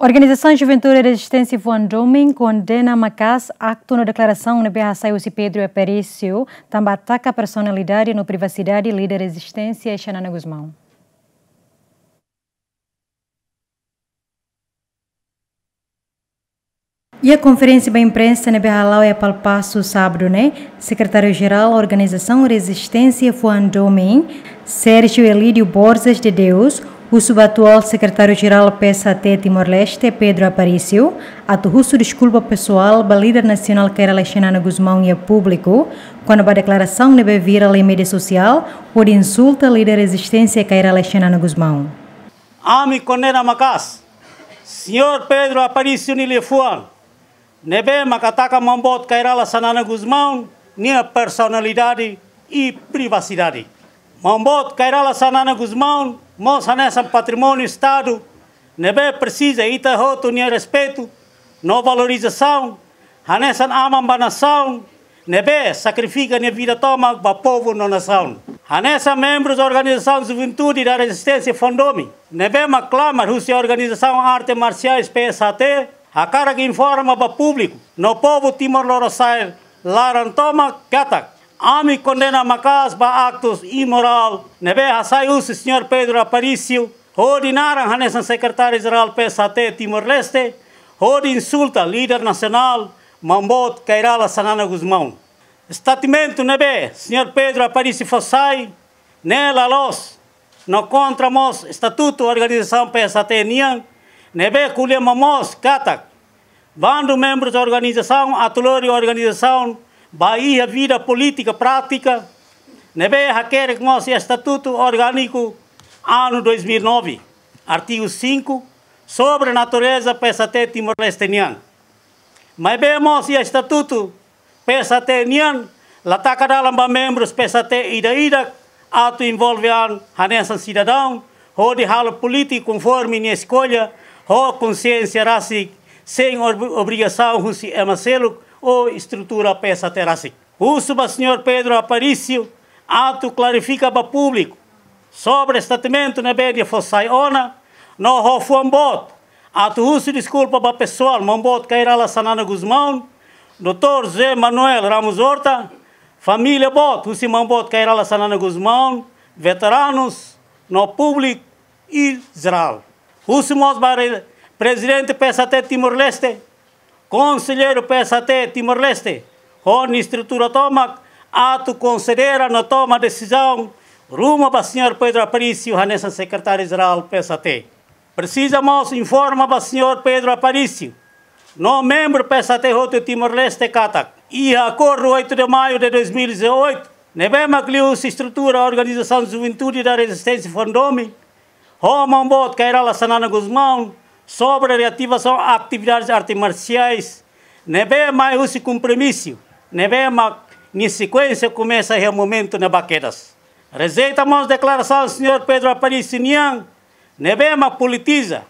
Organização Juventude Resistência e condena Macas acto na declaração na BRC UC Pedro Aparício, também ataca a personalidade no privacidade líder Resistência Xanana Guzmão. E a conferência da imprensa na Berralau é palpaço sábado, né? Secretário-Geral da Organização Resistência Fuandomim, Sérgio Elídio Borges de Deus, o subatual secretário-geral peça até Timor-Leste, Pedro Aparício, a russo desculpa pessoal para líder nacional que era Alexandana Guzmão e a é público, quando a declaração deve vir em mídia social, por insulta a líder resistência que era Alexandana Guzmão. Ami condena Macas, senhor Pedro Aparício Nilifuan, é Macataca Mambot que era Alexandana Guzmão, minha personalidade e privacidade. Mamboto, Cairala, Sanana, Guzmão, Moça Nessa, Patrimônio, Estado, Nebe precisa, Ita, Nia, Respeito, Não Valorização, Hanessa, Amamba, Nação, Nebe sacrifica, Nia, Vida, Toma, o Povo, na Nação. Hanessa, membros da Organização Juventude da Resistência, Fondome, Nebe Maclama, Rússia, Organização Arte Marciais, PSAT, a cara que informa para o público, no povo Timor-Leste, Larantoma, Katak. Ami condena Macas ba actos imoral. Nebe Hasaius, senhor Pedro Aparício, ordinar a Hanesan secretário-geral PSAT Timor-Leste, or insulta líder nacional Mambot Cairala Sanana Guzmão. Estatimento nebe, senhor Pedro Aparício Fossai, nela los, no contra mos estatuto organização PSAT Nian, nebe culhemos mos catac. bando membros da organização, atulori organização, Bahia vira política prática, Nebeia requer que nosso Estatuto Orgânico, ano 2009, artigo 5, sobre a natureza PST timor nian, Mas bem, nosso Estatuto PST-nian, um dos membros PST ida-ida, ato a hanessa cidadão, ou de ralo político conforme minha escolha, ou consciência racic, sem obrigação, russi é macelo, ou estrutura peça terá-se. Assim. O senhor Pedro Aparício, ato clarifica para público sobre estatamento na média fossai ona, no rofu ambot. Ato uso desculpa para pessoal, mambot cairala sanana Guzmão, doutor Zé Manuel Ramos Horta, família bot, usi mambot cairala sanana Guzmão, veteranos, no público e geral. Usi mos presidente peça até Timor-Leste, conselheiro PST Timor-Leste, Rony Estrutura Tomac, ato considera na toma de decisão rumo para o Sr. Pedro Aparício, Ranessa Secretário-Geral PST. Precisamos informar para o Sr. Pedro Aparício, no membro PST Roto Timor-Leste Catac, e acordo 8 de maio de 2018, Nebema Clius estrutura a Organização de Juventude da Resistência Fondome, Romão Bot, Cairala Sanana Guzmão, sobre a reativação de atividades artimarciais. Nebema é esse compromisso. É mais, em sequência, começa o momento na baquetas. Rejeitamos a declaração do senhor Pedro Aparício Nian. É mais politiza.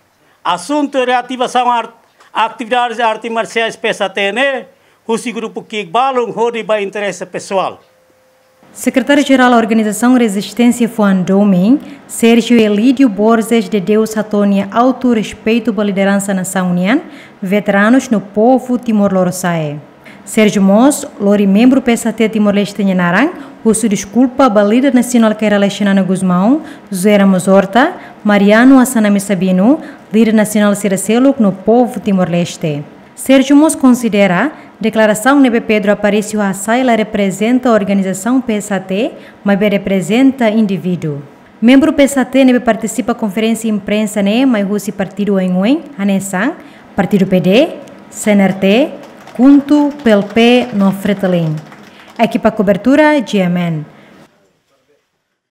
Assunto de reativação de atividades artimarciais TNE, Esse grupo que balum, rode para interesse pessoal. Secretário-Geral da Organização Resistência Fuandomen, Sérgio Elídio Borges de Deus Atônia alto Respeito pela Liderança Nação União, Veteranos no Povo Timor-Loroçaé. Sérgio Moss, Lori membro PSAT Timor-Leste Nharang, Russo Desculpa, líder Nacional que era Alexandre Guzmão, Zuera Mozorta, Mariano Assaname Sabino, Líder Nacional Ciracelo no Povo Timor-Leste. Sérgio Mos considera declaração de Pedro Aparecio Assai representa a organização PSAT, mas representa indivíduo. Membro PSAT nebe participa conferência imprensa né, mas Rússia partido em UEM, ANESAN, partido PD, CNRT, Kuntu, PLP, no Fretelin. Equipa cobertura, GMN.